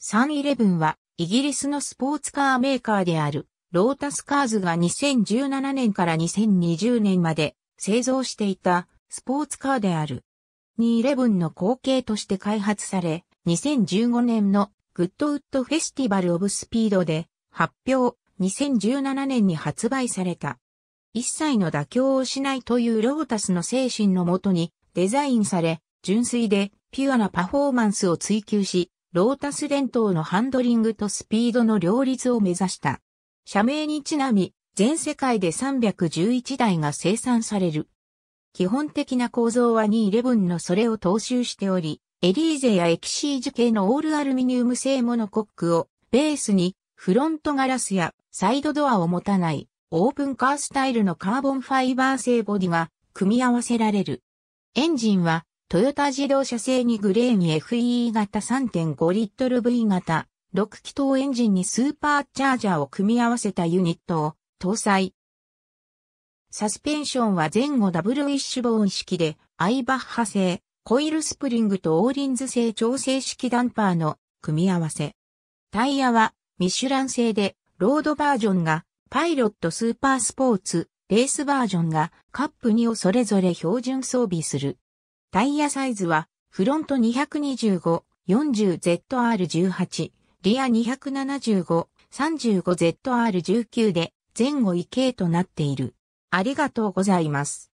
サンイレブンは、イギリスのスポーツカーメーカーである、ロータスカーズが2017年から2020年まで製造していたスポーツカーである。211の後継として開発され、2015年のグッドウッドフェスティバルオブスピードで発表、2017年に発売された。一切の妥協をしないというロータスの精神のもとにデザインされ、純粋でピュアなパフォーマンスを追求し、ロータス伝統のハンドリングとスピードの両立を目指した。社名にちなみ、全世界で311台が生産される。基本的な構造は211のそれを踏襲しており、エリーゼやエキシージュ系のオールアルミニウム製モノコックをベースにフロントガラスやサイドドアを持たないオープンカースタイルのカーボンファイバー製ボディが組み合わせられる。エンジンはトヨタ自動車製にグレーに FE 型3.5リットル V 型6気筒エンジンにスーパーチャージャーを組み合わせたユニットを搭載。サスペンションは前後ダブルウィッシュボーン式でアイバッハ製、コイルスプリングとオーリンズ製調整式ダンパーの組み合わせ。タイヤはミシュラン製でロードバージョンがパイロットスーパースポーツ、レースバージョンがカップ2をそれぞれ標準装備する。タイヤサイズは、フロント 225-40ZR18、リア 275-35ZR19 で前後異形となっている。ありがとうございます。